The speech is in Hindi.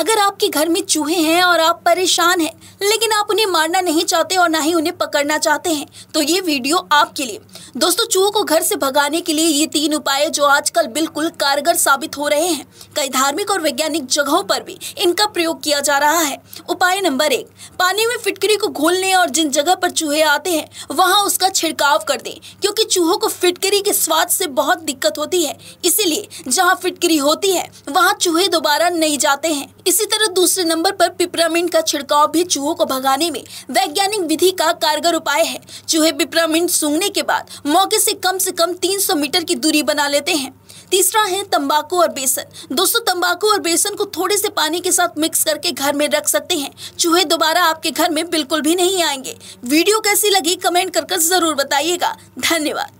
अगर आपके घर में चूहे हैं और आप परेशान हैं लेकिन आप उन्हें मारना नहीं चाहते और ना ही उन्हें पकड़ना चाहते हैं तो ये वीडियो आपके लिए दोस्तों चूहों को घर से भगाने के लिए ये तीन उपाय जो आजकल बिल्कुल कारगर साबित हो रहे हैं कई धार्मिक और वैज्ञानिक जगहों पर भी इनका प्रयोग किया जा रहा है उपाय नंबर एक पानी में फिटकरी को घोलने और जिन जगह पर चूहे आते हैं वहाँ उसका छिड़काव कर दे क्योंकि चूहों को फिटकरी के स्वाद से बहुत दिक्कत होती है इसीलिए जहाँ फिटकरी होती है वहाँ चूहे दोबारा नहीं जाते हैं इसी तरह दूसरे नंबर पर पिपरामिंट का छिड़काव भी चूहों को भगाने में वैज्ञानिक विधि का कारगर उपाय है चूहे पिपरामिंट सूंघने के बाद मौके से कम से कम 300 मीटर की दूरी बना लेते हैं तीसरा है तंबाकू और बेसन दोस्तों तंबाकू और बेसन को थोड़े से पानी के साथ मिक्स करके घर में रख सकते हैं चूहे दोबारा आपके घर में बिल्कुल भी नहीं आएंगे वीडियो कैसी लगी कमेंट कर, कर जरूर बताइएगा धन्यवाद